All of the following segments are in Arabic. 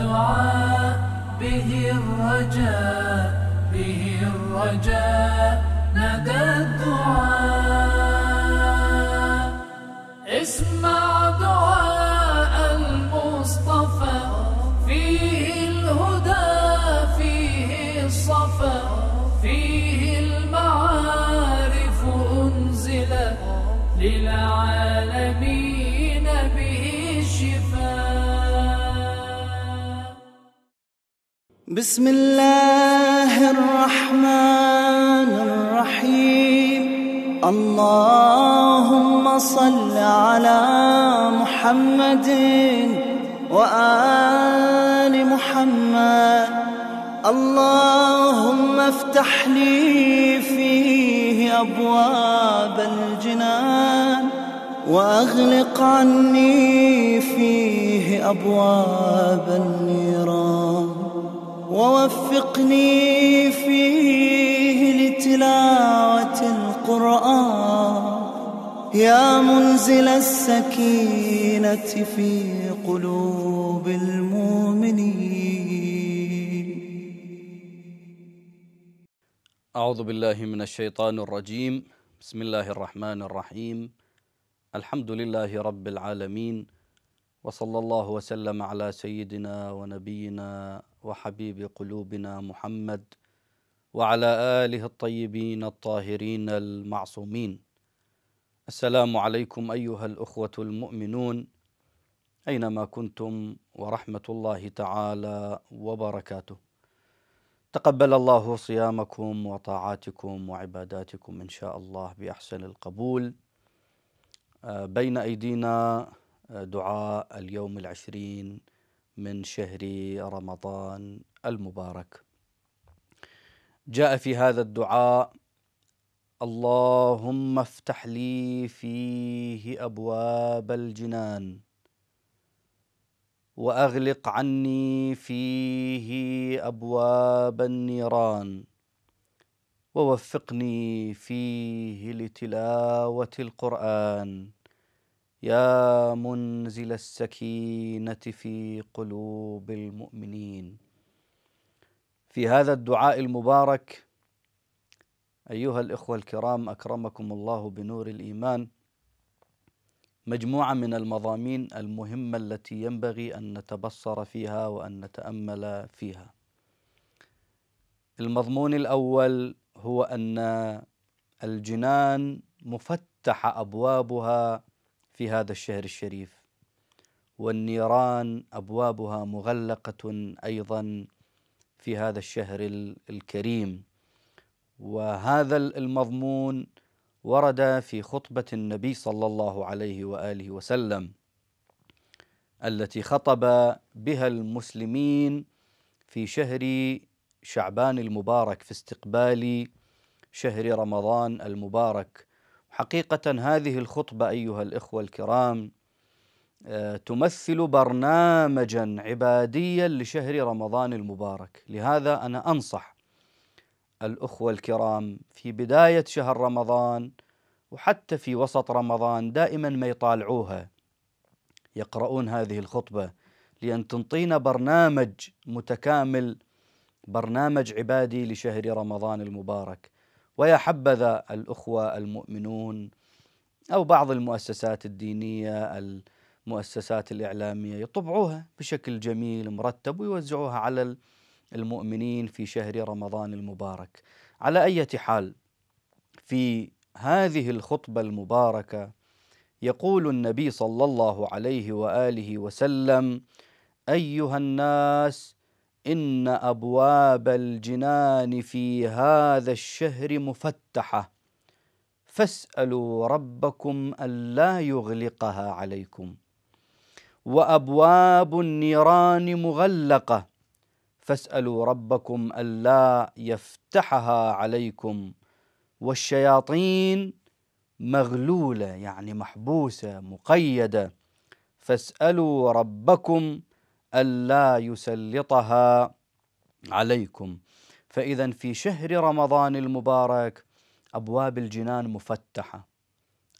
الدعاء به الرجاء به الرجاء نادى الدعاء بسم الله الرحمن الرحيم اللهم صل على محمد وآل محمد اللهم افتح لي فيه أبواب الجنان وأغلق عني فيه أبواب النيران ووفقني فيه لتلاوة القرآن يا منزل السكينة في قلوب المؤمنين أعوذ بالله من الشيطان الرجيم بسم الله الرحمن الرحيم الحمد لله رب العالمين وصلى الله وسلم على سيدنا ونبينا وحبيب قلوبنا محمد وعلى آله الطيبين الطاهرين المعصومين السلام عليكم أيها الأخوة المؤمنون أينما كنتم ورحمة الله تعالى وبركاته تقبل الله صيامكم وطاعاتكم وعباداتكم إن شاء الله بأحسن القبول آه، بين أيدينا آه، دعاء اليوم العشرين من شهر رمضان المبارك جاء في هذا الدعاء اللهم افتح لي فيه ابواب الجنان واغلق عني فيه ابواب النيران ووفقني فيه لتلاوه القران يا منزل السكينه في قلوب المؤمنين في هذا الدعاء المبارك ايها الاخوه الكرام اكرمكم الله بنور الايمان مجموعه من المضامين المهمه التي ينبغي ان نتبصر فيها وان نتامل فيها المضمون الاول هو ان الجنان مفتح ابوابها في هذا الشهر الشريف والنيران ابوابها مغلقه ايضا في هذا الشهر الكريم وهذا المضمون ورد في خطبه النبي صلى الله عليه واله وسلم التي خطب بها المسلمين في شهر شعبان المبارك في استقبال شهر رمضان المبارك حقيقة هذه الخطبة أيها الإخوة الكرام آه، تمثل برنامجا عباديا لشهر رمضان المبارك، لهذا أنا أنصح الأخوة الكرام في بداية شهر رمضان وحتى في وسط رمضان دائما ما يطالعوها يقرؤون هذه الخطبة لأن تنطينا برنامج متكامل برنامج عبادي لشهر رمضان المبارك ويا حبذا الاخوه المؤمنون او بعض المؤسسات الدينيه المؤسسات الاعلاميه يطبعوها بشكل جميل مرتب ويوزعوها على المؤمنين في شهر رمضان المبارك. على اي حال في هذه الخطبه المباركه يقول النبي صلى الله عليه واله وسلم: ايها الناس إن أبواب الجنان في هذا الشهر مفتحة فاسألوا ربكم ألا يغلقها عليكم وأبواب النيران مغلقة فاسألوا ربكم ألا يفتحها عليكم والشياطين مغلولة يعني محبوسة مقيدة فاسألوا ربكم ألا يسلطها عليكم فإذا في شهر رمضان المبارك أبواب الجنان مفتحة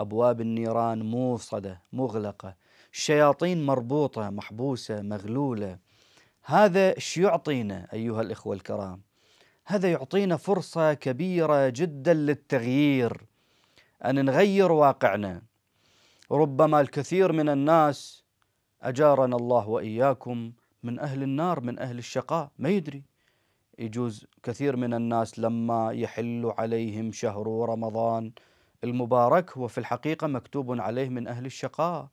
أبواب النيران موصدة مغلقة الشياطين مربوطة محبوسة مغلولة هذا ايش يعطينا أيها الإخوة الكرام هذا يعطينا فرصة كبيرة جدا للتغيير أن نغير واقعنا ربما الكثير من الناس أجارنا الله وإياكم من أهل النار من أهل الشقاء ما يدري يجوز كثير من الناس لما يحل عليهم شهر رمضان المبارك هو في الحقيقة مكتوب عليه من أهل الشقاء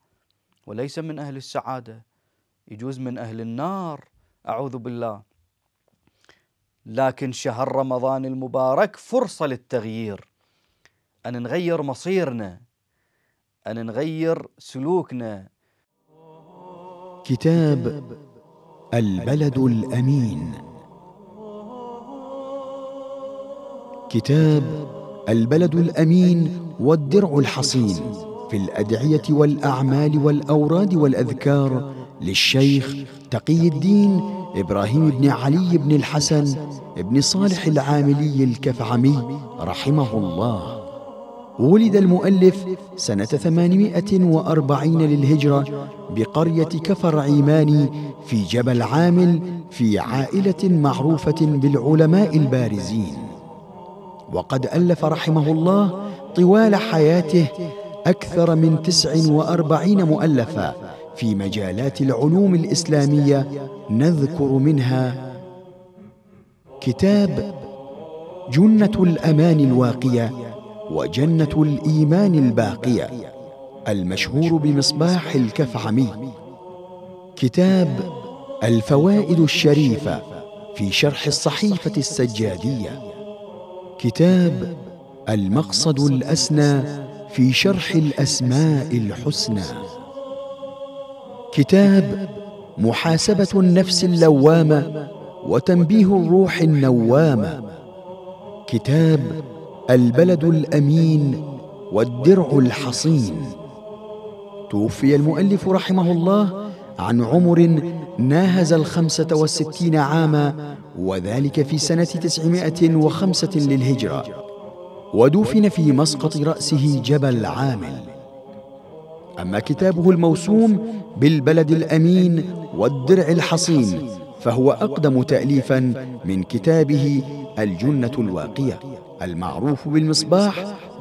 وليس من أهل السعادة يجوز من أهل النار أعوذ بالله لكن شهر رمضان المبارك فرصة للتغيير أن نغير مصيرنا أن نغير سلوكنا كتاب البلد الامين كتاب البلد الامين والدرع الحصين في الادعيه والاعمال والاوراد والاذكار للشيخ تقي الدين ابراهيم بن علي بن الحسن بن صالح العاملي الكفعمي رحمه الله ولد المؤلف سنة 840 للهجرة بقرية كفر عيماني في جبل عامل في عائلة معروفة بالعلماء البارزين وقد ألف رحمه الله طوال حياته أكثر من 49 مؤلفة في مجالات العلوم الإسلامية نذكر منها كتاب جنة الأمان الواقية وجنه الايمان الباقيه المشهور بمصباح الكفعمي كتاب الفوائد الشريفه في شرح الصحيفه السجاديه كتاب المقصد الاسنى في شرح الاسماء الحسنى كتاب محاسبه النفس اللوامه وتنبيه الروح النوامه كتاب البلد الامين والدرع الحصين توفي المؤلف رحمه الله عن عمر ناهز الخمسة والستين عاما وذلك في سنة تسعمائة وخمسة للهجرة ودفن في مسقط رأسه جبل عامل أما كتابه الموسوم بالبلد الأمين والدرع الحصين فهو أقدم تأليفا من كتابه الجنة الواقية المعروف بالمصباح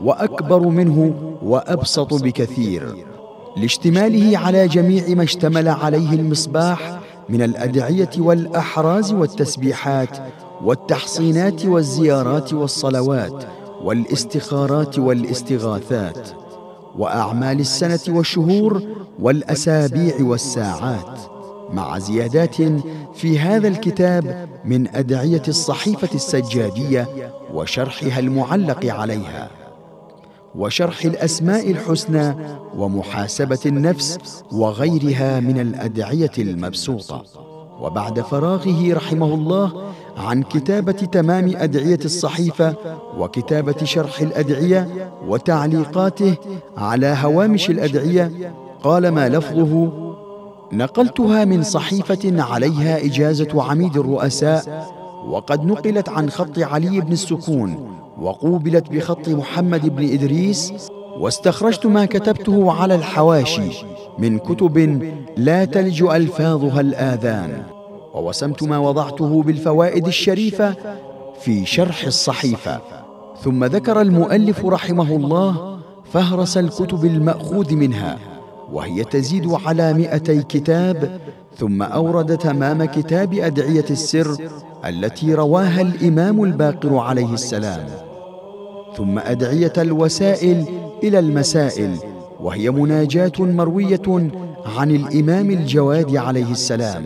واكبر منه وابسط بكثير لاشتماله على جميع ما اشتمل عليه المصباح من الادعيه والاحراز والتسبيحات والتحصينات والزيارات والصلوات والاستخارات والاستغاثات واعمال السنه والشهور والاسابيع والساعات مع زيادات في هذا الكتاب من ادعيه الصحيفه السجاديه وشرحها المعلق عليها وشرح الاسماء الحسنى ومحاسبه النفس وغيرها من الادعيه المبسوطه وبعد فراغه رحمه الله عن كتابه تمام ادعيه الصحيفه وكتابه شرح الادعيه وتعليقاته على هوامش الادعيه قال ما لفظه نقلتها من صحيفة عليها إجازة عميد الرؤساء وقد نقلت عن خط علي بن السكون وقوبلت بخط محمد بن إدريس واستخرجت ما كتبته على الحواشي من كتب لا تلج ألفاظها الآذان ووسمت ما وضعته بالفوائد الشريفة في شرح الصحيفة ثم ذكر المؤلف رحمه الله فهرس الكتب المأخوذ منها وهي تزيد على مئتي كتاب ثم أورد تمام كتاب أدعية السر التي رواها الإمام الباقر عليه السلام ثم أدعية الوسائل إلى المسائل وهي مناجاة مروية عن الإمام الجواد عليه السلام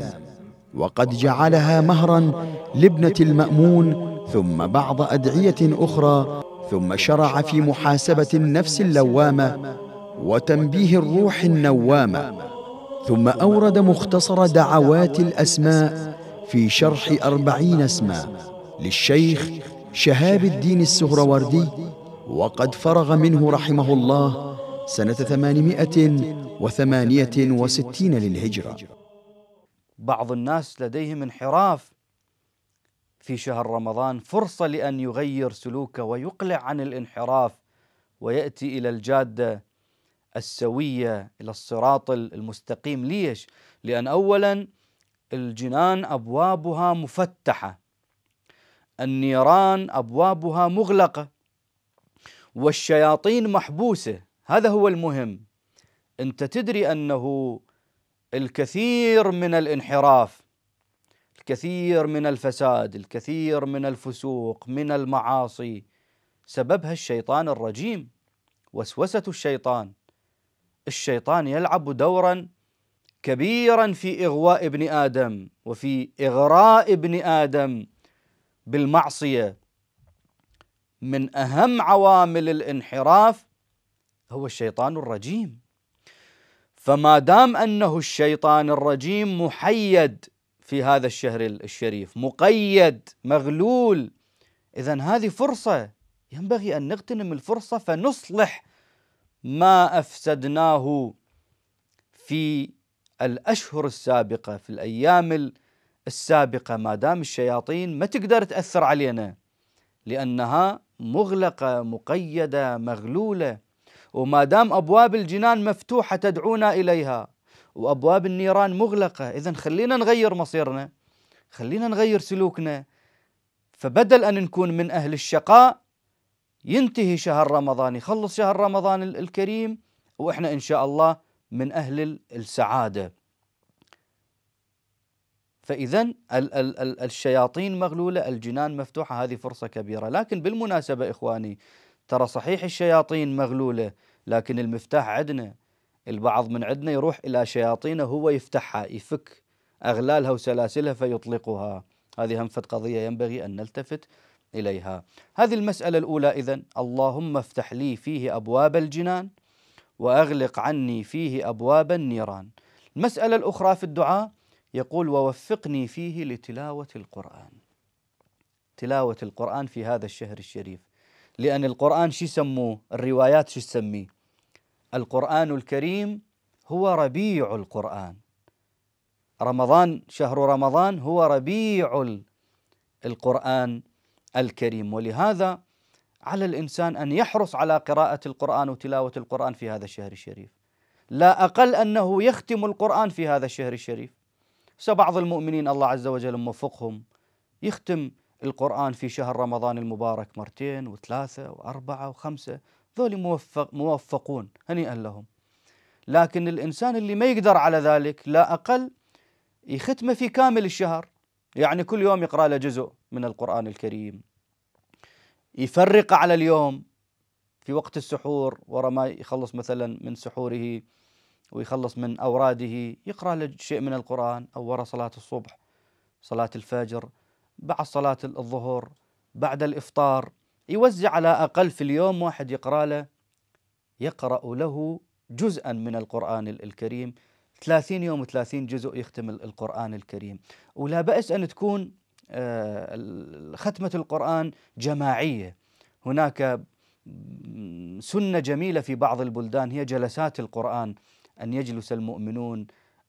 وقد جعلها مهرا لابنة المأمون ثم بعض أدعية أخرى ثم شرع في محاسبة النفس اللوامة وتنبيه الروح النوامه ثم اورد مختصر دعوات الاسماء في شرح اربعين اسما للشيخ شهاب الدين السهروردي وقد فرغ منه رحمه الله سنة ثمانمائة وثمانية وستين للهجرة بعض الناس لديهم انحراف في شهر رمضان فرصة لأن يغير سلوكه ويقلع عن الانحراف ويأتي إلى الجادة السويه الى الصراط المستقيم ليش؟ لان اولا الجنان ابوابها مفتحه النيران ابوابها مغلقه والشياطين محبوسه هذا هو المهم انت تدري انه الكثير من الانحراف الكثير من الفساد الكثير من الفسوق من المعاصي سببها الشيطان الرجيم وسوسه الشيطان الشيطان يلعب دورا كبيرا في اغواء ابن ادم وفي اغراء ابن ادم بالمعصيه من اهم عوامل الانحراف هو الشيطان الرجيم فما دام انه الشيطان الرجيم محيد في هذا الشهر الشريف مقيد مغلول اذا هذه فرصه ينبغي ان نغتنم الفرصه فنصلح ما افسدناه في الاشهر السابقه في الايام السابقه ما دام الشياطين ما تقدر تاثر علينا لانها مغلقه مقيده مغلوله وما دام ابواب الجنان مفتوحه تدعونا اليها وابواب النيران مغلقه اذا خلينا نغير مصيرنا خلينا نغير سلوكنا فبدل ان نكون من اهل الشقاء ينتهي شهر رمضان يخلص شهر رمضان الكريم واحنا ان شاء الله من اهل السعاده. فاذا الشياطين مغلوله، الجنان مفتوحه، هذه فرصه كبيره، لكن بالمناسبه اخواني ترى صحيح الشياطين مغلوله، لكن المفتاح عندنا البعض من عندنا يروح الى شياطينه هو يفتحها يفك اغلالها وسلاسلها فيطلقها، هذه هم قضيه ينبغي ان نلتفت إليها هذه المسألة الأولى إذا اللهم افتح لي فيه أبواب الجنان وأغلق عني فيه أبواب النيران المسألة الأخرى في الدعاء يقول ووفقني فيه لتلاوة القرآن تلاوة القرآن في هذا الشهر الشريف لأن القرآن شو يسموه الروايات شو تسميه القرآن الكريم هو ربيع القرآن رمضان شهر رمضان هو ربيع القرآن الكريم ولهذا على الانسان ان يحرص على قراءه القران وتلاوه القران في هذا الشهر الشريف لا اقل انه يختم القران في هذا الشهر الشريف سبعض المؤمنين الله عز وجل موفقهم يختم القرآن في شهر رمضان المبارك مرتين وثلاثة وأربعة وخمسة ذول موفق موفقون هنيئا لهم لكن الإنسان اللي ما يقدر على ذلك لا أقل يختمه في كامل الشهر يعني كل يوم يقرأ له جزء من القرآن الكريم يفرق على اليوم في وقت السحور ورا ما يخلص مثلا من سحوره ويخلص من أوراده يقرأ له شيء من القرآن أو ورا صلاة الصبح صلاة الفجر بعد صلاة الظهر بعد الإفطار يوزع على أقل في اليوم واحد يقرأ له يقرأ له جزءا من القرآن الكريم 30 يوم و30 جزء يختم القرآن الكريم ولا بأس أن تكون آه، ختمة القرآن جماعية هناك سنة جميلة في بعض البلدان هي جلسات القرآن أن يجلس المؤمنون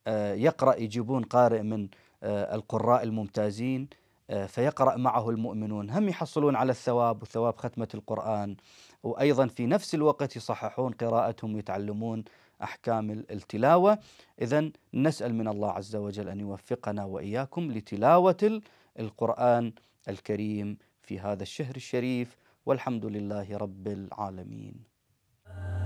آه، يقرأ يجيبون قارئ من آه، القراء الممتازين فيقرأ معه المؤمنون هم يحصلون على الثواب وثواب ختمة القرآن وأيضا في نفس الوقت يصححون قراءتهم ويتعلمون أحكام التلاوة إذا نسأل من الله عز وجل أن يوفقنا وإياكم لتلاوة القرآن الكريم في هذا الشهر الشريف والحمد لله رب العالمين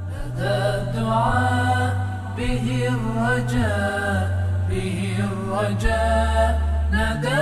هذا الدعاء به الرجاء به الرجاء نادى